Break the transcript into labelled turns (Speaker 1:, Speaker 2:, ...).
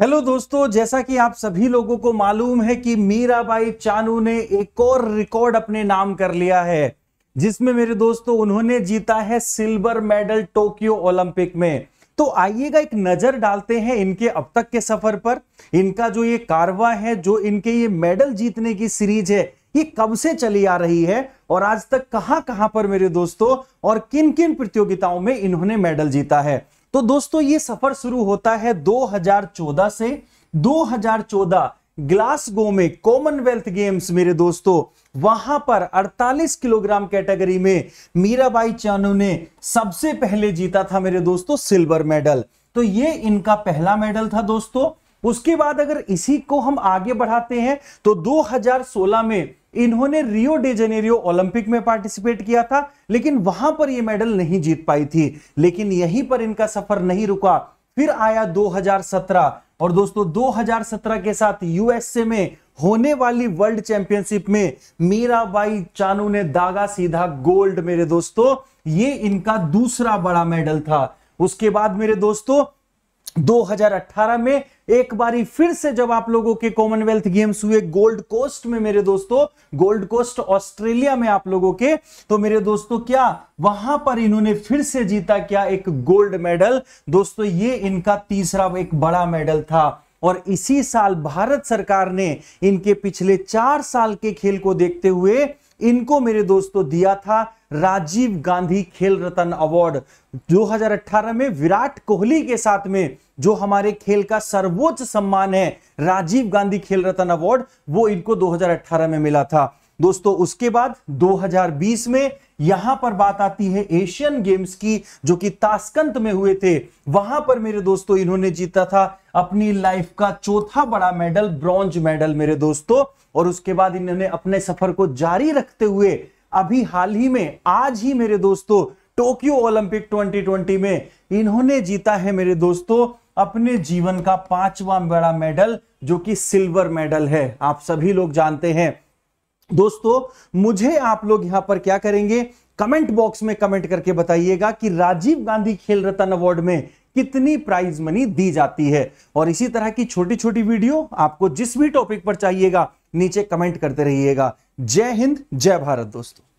Speaker 1: hello दोस्तों जैसा कि आप सभी लोगों को मालूम है कि मीराबाई चानू ने एक और रिकॉर्ड अपने नाम कर लिया है जिसमें मेरे दोस्तों उन्होंने जीता है सिल्वर मेडल टोक्यो ओलंपिक में तो आइएगा एक नजर डालते हैं इनके अब तक के सफर पर इनका जो ये कारवा है जो इनके ये मेडल जीतने की सीरीज है ये कब से चली आ रही है और आज तक कहां कहां पर मेरे दोस्तों और किन किन प्रतियोगिताओं में इन्होंने मेडल जीता है तो दोस्तों ये सफर शुरू होता है 2014 से 2014 ग्लासगो में कॉमनवेल्थ गेम्स मेरे दोस्तों वहां पर 48 किलोग्राम कैटेगरी में मीराबाई चानू ने सबसे पहले जीता था मेरे दोस्तों सिल्वर मेडल तो ये इनका पहला मेडल था दोस्तों उसके बाद अगर इसी को हम आगे बढ़ाते हैं तो 2016 में इन्होंने रियो डे जेनेरियो ओलंपिक में पार्टिसिपेट किया था लेकिन वहां पर ये मेडल नहीं जीत पाई थी लेकिन यहीं पर इनका सफर नहीं रुका फिर आया 2017 और दोस्तों 2017 के साथ यूएसए में होने वाली वर्ल्ड चैंपियनशिप में मीराबाई चानू ने दागा सीधा गोल्ड मेरे दोस्तों ये इनका दूसरा बड़ा मेडल था उसके बाद मेरे दोस्तों 2018 में एक बारी फिर से जब आप लोगों के कॉमनवेल्थ गेम्स हुए गोल्ड कोस्ट में मेरे दोस्तों गोल्ड कोस्ट ऑस्ट्रेलिया में आप लोगों के तो मेरे दोस्तों क्या वहां पर इन्होंने फिर से जीता क्या एक गोल्ड मेडल दोस्तों ये इनका तीसरा एक बड़ा मेडल था और इसी साल भारत सरकार ने इनके पिछले चार साल के खेल को देखते हुए इनको मेरे दोस्तों दिया था राजीव गांधी खेल रत्न अवार्ड 2018 में विराट कोहली के साथ में जो हमारे खेल का सर्वोच्च सम्मान है राजीव गांधी खेल रत्न अवार्ड वो इनको 2018 में मिला था दोस्तों उसके बाद 2020 में यहां पर बात आती है एशियन गेम्स की जो कि तास्कंत में हुए थे वहां पर मेरे दोस्तों इन्होंने जीता था अपनी लाइफ का चौथा बड़ा मेडल ब्रॉन्ज मेडल मेरे दोस्तों और उसके बाद इन्होंने अपने सफर को जारी रखते हुए अभी हाल ही में आज ही मेरे दोस्तों टोक्यो ओलंपिक 2020 में इन्होंने जीता है मेरे दोस्तों अपने जीवन का पांचवा बड़ा मेडल जो कि सिल्वर मेडल है आप सभी लोग जानते हैं दोस्तों मुझे आप लोग यहां पर क्या करेंगे कमेंट बॉक्स में कमेंट करके बताइएगा कि राजीव गांधी खेल रत्न अवार्ड में कितनी प्राइज मनी दी जाती है और इसी तरह की छोटी छोटी वीडियो आपको जिस भी टॉपिक पर चाहिएगा नीचे कमेंट करते रहिएगा जय हिंद जय भारत दोस्तों